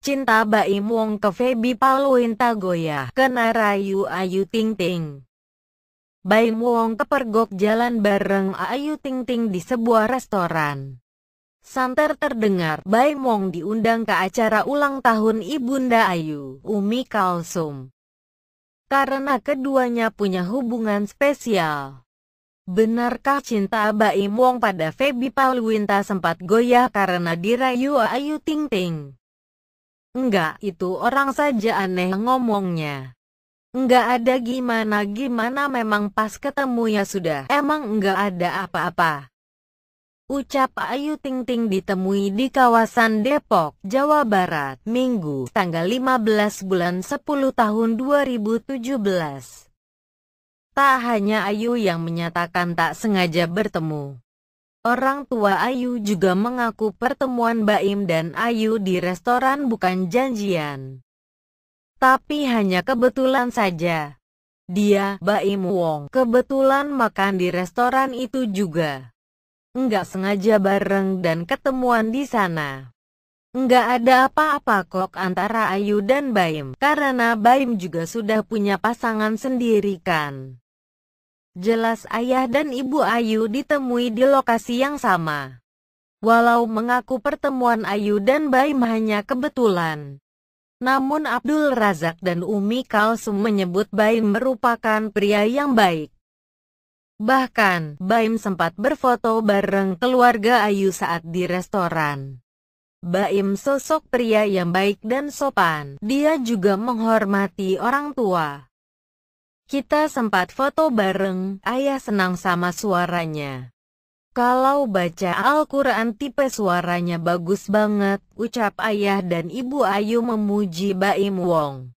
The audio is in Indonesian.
Cinta Baim Wong ke Febi Paluinta Goya Kena Rayu Ayu Ting Ting Baim Wong kepergok jalan bareng Ayu Ting Ting di sebuah restoran Santer terdengar Baim Wong diundang ke acara ulang tahun Ibunda Ayu, Umi Kalsum Karena keduanya punya hubungan spesial Benarkah cinta Baim Wong pada Febi Paluinta sempat goyah karena dirayu Ayu Ting Ting? Enggak, itu orang saja aneh ngomongnya. Enggak ada gimana-gimana memang pas ketemu ya sudah, emang enggak ada apa-apa. Ucap Ayu Ting Ting ditemui di kawasan Depok, Jawa Barat, Minggu, tanggal 15 bulan 10 tahun 2017. Tak hanya Ayu yang menyatakan tak sengaja bertemu. Orang tua Ayu juga mengaku pertemuan Baim dan Ayu di restoran bukan janjian. Tapi hanya kebetulan saja. Dia, Baim Wong, kebetulan makan di restoran itu juga. Enggak sengaja bareng dan ketemuan di sana. Enggak ada apa-apa kok antara Ayu dan Baim, karena Baim juga sudah punya pasangan sendiri kan. Jelas ayah dan ibu Ayu ditemui di lokasi yang sama. Walau mengaku pertemuan Ayu dan Baim hanya kebetulan. Namun Abdul Razak dan Umi Kalsum menyebut Baim merupakan pria yang baik. Bahkan, Baim sempat berfoto bareng keluarga Ayu saat di restoran. Baim sosok pria yang baik dan sopan. Dia juga menghormati orang tua. Kita sempat foto bareng, ayah senang sama suaranya. Kalau baca Al-Quran tipe suaranya bagus banget, ucap ayah dan ibu Ayu memuji Baim Wong.